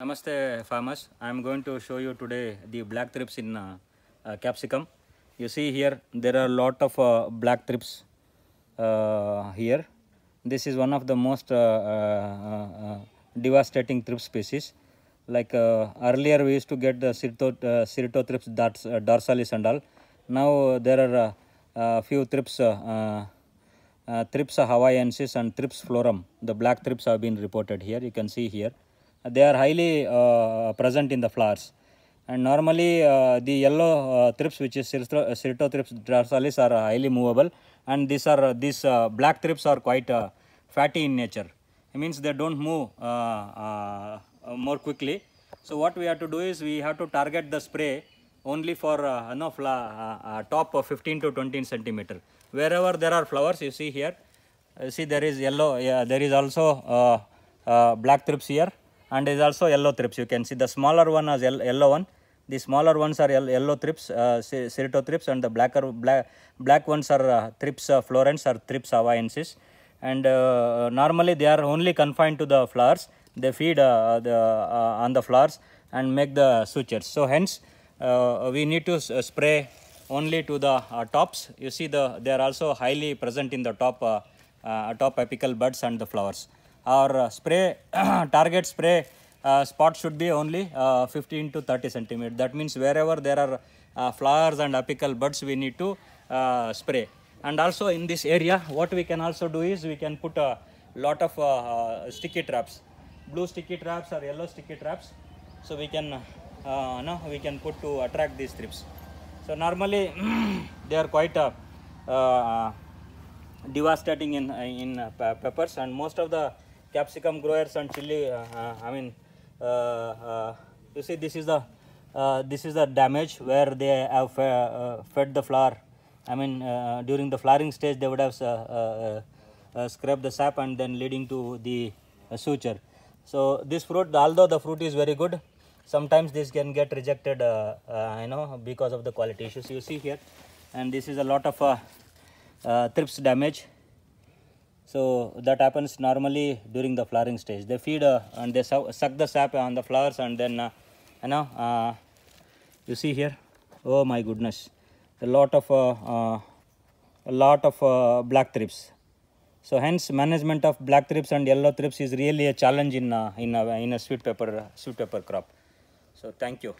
Namaste farmers, I am going to show you today the black thrips in uh, uh, capsicum. You see here there are a lot of uh, black thrips uh, here. This is one of the most uh, uh, devastating thrip species. Like earlier we used to get the Sirto, thrips dars, dorsalis and all. Now there are few thrips, thrips hawaiiensis and thrips florum. The black thrips have been reported here, you can see here they are highly uh, present in the flowers and normally uh, the yellow uh, thrips which is Sirtothrips uh, dorsalis are highly movable and these are these uh, black thrips are quite uh, fatty in nature it means they don't move more quickly so what we have to do is we have to target the spray only for uh, you know, top of 15 to 20 centimeter wherever there are flowers you see here see there is yellow yeah, there is also black thrips here and is also yellow thrips. You can see the smaller one as yellow one. The smaller ones are yellow thrips, uh, thrips, and the blacker, black, black ones are uh, thrips uh, florens or thrips hawaiiensis. And uh, normally they are only confined to the flowers. They feed uh, the, uh, on the flowers and make the sutures. So hence uh, we need to uh, spray only to the tops. You see the they are also highly present in the top, top apical buds and the flowers our uh, spray target spray uh, spot should be only uh, 15 to 30 centimeter. That means wherever there are flowers and apical buds we need to spray. And also in this area what we can also do is we can put a lot of sticky traps. Blue sticky traps or yellow sticky traps. So we can uh, no, we can put to attract these thrips. So normally they are quite uh, uh, devastating in in peppers and most of the capsicum growers and chili uh, uh, I mean uh, you see this is the this is the damage where they have fed the flower I mean during the flowering stage they would have scraped the sap and then leading to the suture so this fruit although the fruit is very good sometimes this can get rejected uh, uh, you know because of the quality issues you see here and this is a lot of uh, thrips damage so that happens normally during the flowering stage. They feed uh, and they suck the sap on the flowers and then, uh, you know, uh, you see here, oh my goodness, a lot of, uh, uh, a lot of uh, black thrips. So hence management of black thrips and yellow thrips is really a challenge in, in, a, in a sweet pepper, sweet pepper crop. So thank you.